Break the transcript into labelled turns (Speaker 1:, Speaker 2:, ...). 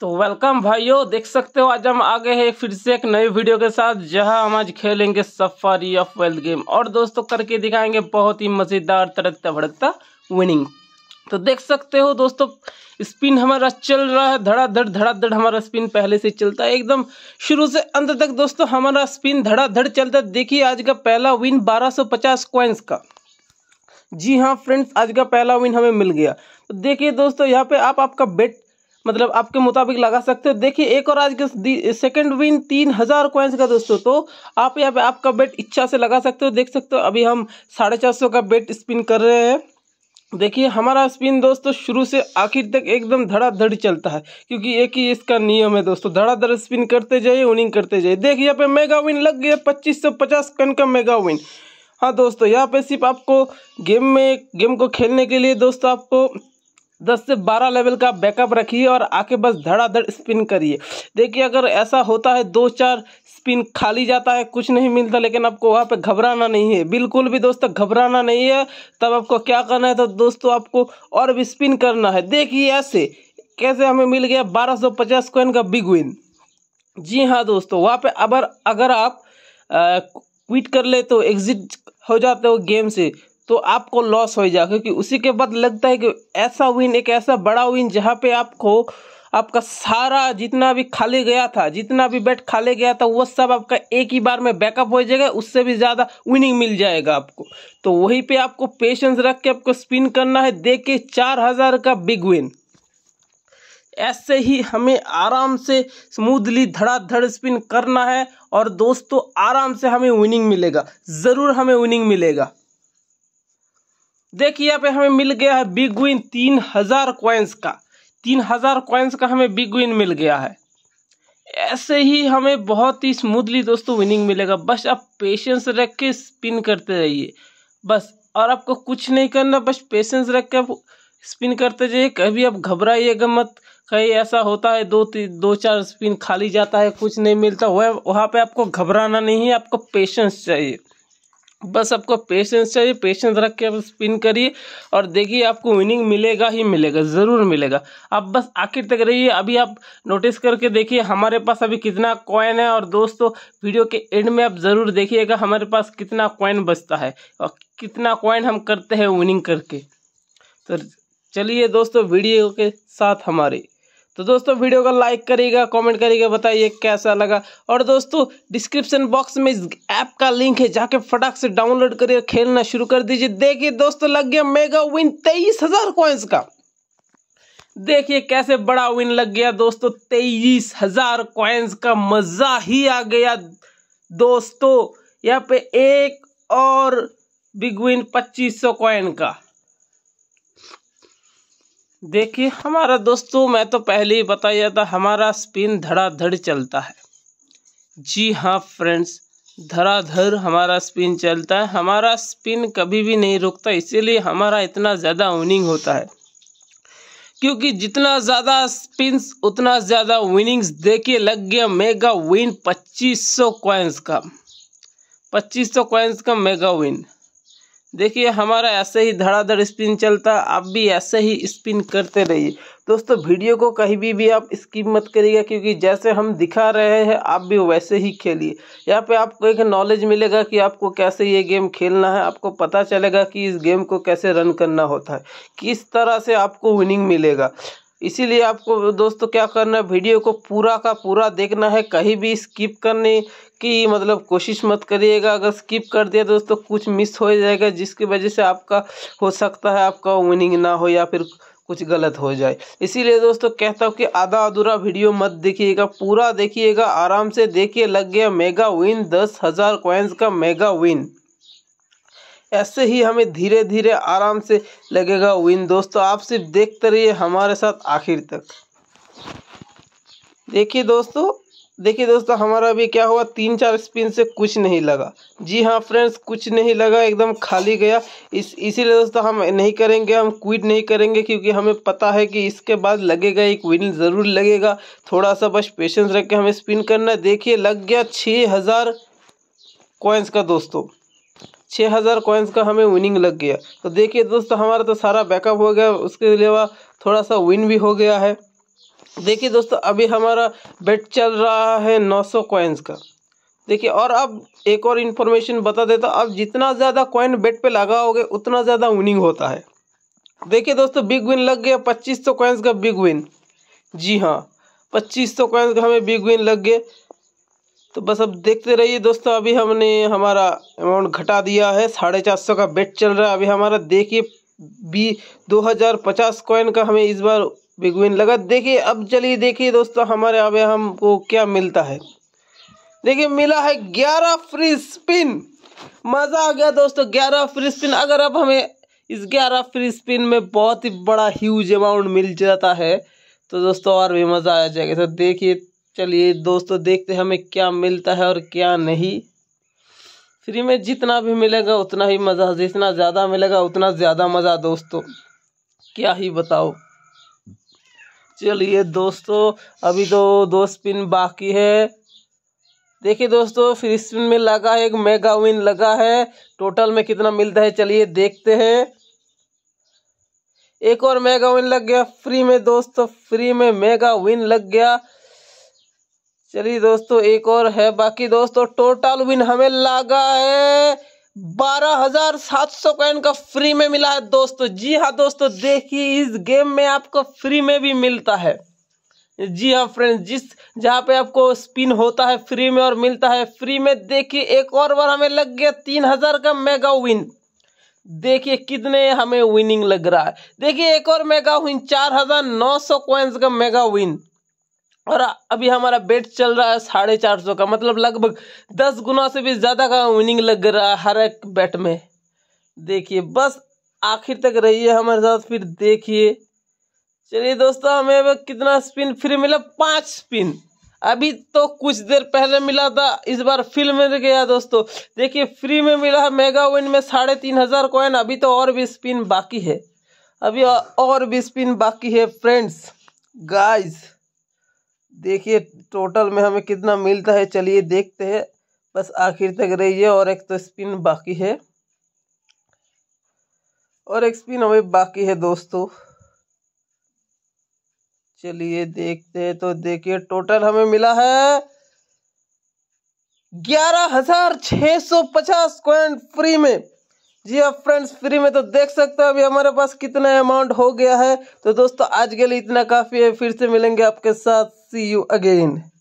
Speaker 1: तो वेलकम भाइयों देख सकते हो आज हम आ गए हैं फिर से एक नए वीडियो के साथ जहां हम आज खेलेंगे सफारी ऑफ वेल्थ गेम और दोस्तों करके दिखाएंगे बहुत ही मज़ेदार तड़कता भड़कता विनिंग तो देख सकते हो दोस्तों स्पिन हमारा चल रहा है धड़ाधड़ धड़ाधड़ हमारा स्पिन पहले से चलता है एकदम शुरू से अंत तक दोस्तों हमारा स्पिन धड़ाधड़ चलता है देखिए आज का पहला विन 1250 कॉइन्स का जी हाँ फ्रेंड्स आज का पहला विन हमें मिल गया तो देखिए दोस्तों यहाँ पे आप आपका बेट मतलब आपके मुताबिक लगा सकते हो देखिए एक और आज के सेकंड विन तीन हजार क्वाइंस का दोस्तों तो आप यहाँ पे आपका बेट इच्छा से लगा सकते हो देख सकते हो अभी हम साढ़े चार सौ का बेट स्पिन कर रहे हैं देखिए हमारा स्पिन दोस्तों शुरू से आखिर तक एकदम धड़ाधड़ चलता है क्योंकि एक ही इसका नियम है दोस्तों धड़ाधड़ स्पिन करते जाइए विनिंग करते जाइए देखिए यहाँ पे मेगा विन लग गया पच्चीस सौ पचास कन का मेगा विन हाँ दोस्तों यहाँ पे सिर्फ आपको गेम में गेम को खेलने के लिए दोस्तों आपको दस से बारह लेवल का बैकअप रखिए और आके बस धड़ाधड़ स्पिन करिए देखिए अगर ऐसा होता है दो चार स्पिन खाली जाता है कुछ नहीं मिलता लेकिन आपको वहाँ पे घबराना नहीं है बिल्कुल भी दोस्तों घबराना नहीं है तब आपको क्या करना है तो दोस्तों आपको और भी स्पिन करना है देखिए ऐसे कैसे हमें मिल गया पचास कॉइन का बिग विन जी हाँ दोस्तों वहाँ पर अगर अगर आप आ, क्विट कर ले तो एग्जिट हो जाते हो गेम से तो आपको लॉस हो जाएगा क्योंकि उसी के बाद लगता है कि ऐसा विन एक ऐसा बड़ा विन जहाँ पे आपको आपका सारा जितना भी खाली गया था जितना भी बेट खाली गया था वो सब आपका एक ही बार में बैकअप हो जाएगा उससे भी ज़्यादा विनिंग मिल जाएगा आपको तो वहीं पे आपको पेशेंस रख के आपको स्पिन करना है देख के चार हज़ार का बिग विन ऐसे ही हमें आराम से स्मूथली धड़ाधड़ स्पिन करना है और दोस्तों आराम से हमें विनिंग मिलेगा ज़रूर हमें विनिंग मिलेगा देखिए यहाँ पे हमें मिल गया है बिग विन तीन हजार क्वाइंस का तीन हजार क्वाइंस का हमें बिग विन मिल गया है ऐसे ही हमें बहुत ही स्मूथली दोस्तों विनिंग मिलेगा बस आप पेशेंस रख के स्पिन करते रहिए बस और आपको कुछ नहीं करना बस पेशेंस रख के आप स्पिन करते जाइए कभी आप घबराइएगा मत कहीं ऐसा होता है दो तीन दो चार स्पिन खाली जाता है कुछ नहीं मिलता वह वहाँ पे आपको घबराना नहीं है आपको पेशेंस चाहिए बस आपको पेशेंस चाहिए पेशेंस रख के आप स्पिन करिए और देखिए आपको विनिंग मिलेगा ही मिलेगा ज़रूर मिलेगा आप बस आखिर तक रहिए अभी आप नोटिस करके देखिए हमारे पास अभी कितना कॉइन है और दोस्तों वीडियो के एंड में आप ज़रूर देखिएगा हमारे पास कितना कॉइन बचता है और कितना कॉइन हम करते हैं विनिंग करके तो चलिए दोस्तों वीडियो के साथ हमारे तो दोस्तों वीडियो को लाइक करिएगा कमेंट करिएगा बताइए कैसा लगा और दोस्तों डिस्क्रिप्शन बॉक्स में इस ऐप का लिंक है जाके फटाक से डाउनलोड करिए खेलना शुरू कर दीजिए देखिए दोस्तों लग गया मेगा विन तेईस हजार कॉइन्स का देखिए कैसे बड़ा विन लग गया दोस्तों तेईस हजार कॉइन्स का मजा ही आ गया दोस्तों यहाँ पे एक और बिग विन पच्चीस सौ कॉइन का देखिए हमारा दोस्तों मैं तो पहले ही बताया था हमारा स्पिन धड़ाधड़ चलता है जी हाँ फ्रेंड्स धड़ाधड़ हमारा स्पिन चलता है हमारा स्पिन कभी भी नहीं रुकता इसीलिए हमारा इतना ज़्यादा विनिंग होता है क्योंकि जितना ज़्यादा स्पिन्स उतना ज़्यादा विनिंग्स देखिए लग गया मेगा विन 2500 सौ का 2500 सौ का मेगा विन देखिए हमारा ऐसे ही धड़ाधड़ स्पिन चलता आप भी ऐसे ही स्पिन करते रहिए दोस्तों वीडियो को कहीं भी भी आप स्किप मत करिएगा क्योंकि जैसे हम दिखा रहे हैं आप भी वैसे ही खेलिए यहाँ पे आपको एक नॉलेज मिलेगा कि आपको कैसे ये गेम खेलना है आपको पता चलेगा कि इस गेम को कैसे रन करना होता है किस तरह से आपको विनिंग मिलेगा इसीलिए आपको दोस्तों क्या करना है वीडियो को पूरा का पूरा देखना है कहीं भी स्किप करने की मतलब कोशिश मत करिएगा अगर स्किप कर दिया दोस्तों कुछ मिस हो जाएगा जिसकी वजह से आपका हो सकता है आपका विनिंग ना हो या फिर कुछ गलत हो जाए इसीलिए दोस्तों कहता हूँ कि आधा अधूरा वीडियो मत देखिएगा पूरा देखिएगा आराम से देखिए लग गया मेगा विन दस हज़ार का मेगा विन ऐसे ही हमें धीरे धीरे आराम से लगेगा विन दोस्तों आप सिर्फ देखते रहिए हमारे साथ आखिर तक देखिए दोस्तों देखिए दोस्तों हमारा भी क्या हुआ तीन चार स्पिन से कुछ नहीं लगा जी हाँ फ्रेंड्स कुछ नहीं लगा एकदम खाली गया इस इसीलिए दोस्तों हम नहीं करेंगे हम क्विट नहीं करेंगे क्योंकि हमें पता है कि इसके बाद लगेगा एक विन ज़रूर लगेगा थोड़ा सा बस पेशेंस रख के हमें स्पिन करना है देखिए लग गया छः हज़ार कॉइन्स का दोस्तों छः हज़ार कॉइन्स का हमें विनिंग लग गया तो देखिए दोस्तों हमारा तो सारा बैकअप हो गया उसके अलावा थोड़ा सा विन भी हो गया है देखिए दोस्तों अभी हमारा बेट चल रहा है नौ सौ कॉइन्स का देखिए और अब एक और इन्फॉर्मेशन बता देता अब जितना ज़्यादा कॉइन बेट पे लगाओगे उतना ज़्यादा विनिंग होता है देखिए दोस्तों बिग विन लग गया पच्चीस सौ का बिग विन जी हाँ पच्चीस सौ का हमें बिग विन लग गए तो बस अब देखते रहिए दोस्तों अभी हमने हमारा अमाउंट घटा दिया है साढ़े चार सौ का बेट चल रहा है अभी हमारा देखिए बी दो हज़ार पचास कॉइन का हमें इस बार बिग विन लगा देखिए अब चलिए देखिए दोस्तों हमारे अभी हमको क्या मिलता है देखिए मिला है ग्यारह फ्री स्पिन मज़ा आ गया दोस्तों ग्यारह फ्री स्पिन अगर अब हमें इस ग्यारह फ्री स्पिन में बहुत ही बड़ा ह्यूज अमाउंट मिल जाता है तो दोस्तों और भी मज़ा आ जाएगा तो देखिए चलिए दोस्तों देखते हैं हमें क्या मिलता है और क्या नहीं फ्री में जितना भी मिलेगा उतना ही मज़ा जितना ज़्यादा मिलेगा उतना ज़्यादा मज़ा दोस्तों क्या ही बताओ चलिए दोस्तों अभी तो दो स्पिन बाकी है देखिए दोस्तों फिर स्पिन में लगा है एक मेगा विन लगा है टोटल में कितना मिलता है चलिए देखते हैं एक और मेगा विन लग गया फ्री में दोस्तों फ्री में मेगा विन लग गया चलिए दोस्तों एक और है बाकी दोस्तों टोटल विन हमें लगा है बारह हजार सात सौ कॉइन का फ्री में मिला है दोस्तों जी हाँ दोस्तों देखिए इस गेम में आपको फ्री में भी मिलता है जी हाँ फ्रेंड्स जिस जहाँ पे आपको स्पिन होता है फ्री में और मिलता है फ्री में देखिए एक और बार हमें लग गया तीन हजार का मेगा विन देखिए कितने हमें विनिंग लग रहा है देखिए एक और मेगा विन चार हजार नौ सौ कॉइन्स का मेगा विन और अभी हमारा बेट चल रहा है साढ़े चार सौ का मतलब लगभग दस गुना से भी ज़्यादा का विनिंग लग रहा है हर एक बेट में देखिए बस आखिर तक रहिए हमारे साथ फिर देखिए चलिए दोस्तों हमें अब कितना स्पिन फिर मिला पांच स्पिन अभी तो कुछ देर पहले मिला था इस बार फिल्म में गया दोस्तों देखिए फ्री में मिला है मेगा विन में साढ़े तीन हज़ार कोइन अभी तो और भी स्पिन बाकी है अभी और भी स्पिन बाकी है फ्रेंड्स गाइस देखिए टोटल में हमें कितना मिलता है चलिए देखते हैं बस आखिर तक रहिए और एक तो स्पिन बाकी है और एक स्पिन हमें बाकी है दोस्तों चलिए देखते हैं तो देखिए टोटल हमें मिला है ग्यारह हजार छह सौ पचास क्वेंट फ्री में जी आप फ्रेंड्स फ्री में तो देख सकते हो अभी हमारे पास कितना अमाउंट हो गया है तो दोस्तों आज के लिए इतना काफ़ी है फिर से मिलेंगे आपके साथ See you again.